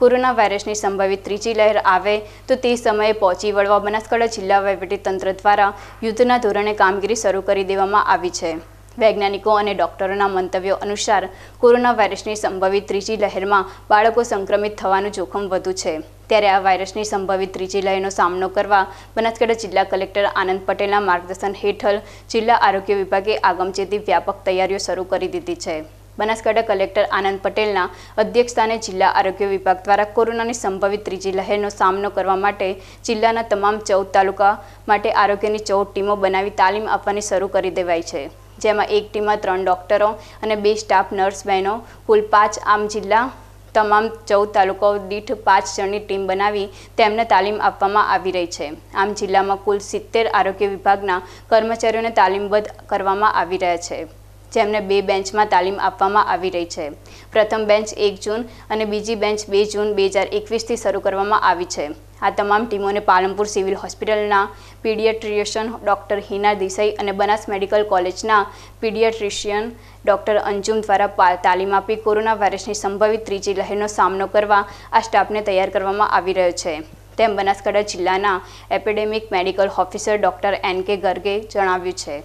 corona વાયરસની સંભવિત ત્રીજી લહેર આવે તો તે સમયે પહોંચી વળવા બનાસકાંઠા જિલ્લા વહીવટીતંત્ર દ્વારા યુદ્ધના ધોરણે કામગીરી શરૂ કરી દેવામાં આવી છે વૈજ્ઞાનિકો અને ડોક્ટરોના મંતવ્યો અનુસાર કોરોના વાયરસની સંભવિત ત્રીજી લહેરમાં બાળકો સંક્રમિત થવાનું જોખમ વધુ છે ત્યારે આ વાયરસની સંભવિત ત્રીજી લહેરનો સામનો કરવા બનાસકાંઠા જિલ્લા કલેક્ટર આનંદ પટેલના માર્ગદર્શન હેઠળ જિલ્લા આરોગ્ય વિભાગે આગમચેતી વ્યાપક તૈયારીઓ શરૂ કરી દીધી છે બનાસકાંઠા કલેક્ટર આનંદ પટેલના અધ્યક્ષસ્થાને જિલ્લા આરોગ્ય વિભાગ દ્વારા કોરોનાની સંભવિત ત્રીજી લહેરનો સામનો કરવા માટે જિલ્લાના તમામ ચૌદ તાલુકા માટે આરોગ્યની ચૌદ ટીમો બનાવી તાલીમ આપવાની શરૂ કરી દેવાઈ છે જેમાં એક ટીમમાં ત્રણ ડોક્ટરો અને બે સ્ટાફ નર્સ બહેનો કુલ પાંચ આમ જિલ્લા તમામ ચૌદ તાલુકાઓ દીઠ પાંચ જણની ટીમ બનાવી તેમને તાલીમ આપવામાં આવી રહી છે આમ જિલ્લામાં કુલ સિત્તેર આરોગ્ય વિભાગના કર્મચારીઓને તાલીમબદ્ધ કરવામાં આવી રહ્યા છે જેમને બે બેન્ચમાં તાલીમ આપવામાં આવી રહી છે પ્રથમ બેન્ચ એક જૂન અને બીજી બેન્ચ બે જૂન બે હજાર એકવીસથી શરૂ કરવામાં આવી છે આ તમામ ટીમોને પાલનપુર સિવિલ હોસ્પિટલના પીડિયાટ્રિશિયન ડૉક્ટર હિના દિસાઈ અને બનાસ મેડિકલ કોલેજના પીડિયાટ્રિશિયન ડૉક્ટર અંજુમ દ્વારા તાલીમ આપી કોરોના વાયરસની સંભવિત ત્રીજી લહેરનો સામનો કરવા આ સ્ટાફને તૈયાર કરવામાં આવી રહ્યો છે તેમ બનાસકાંઠા જિલ્લાના epidemic medical officer doctor N K ગર્ગે જણાવ્યું છે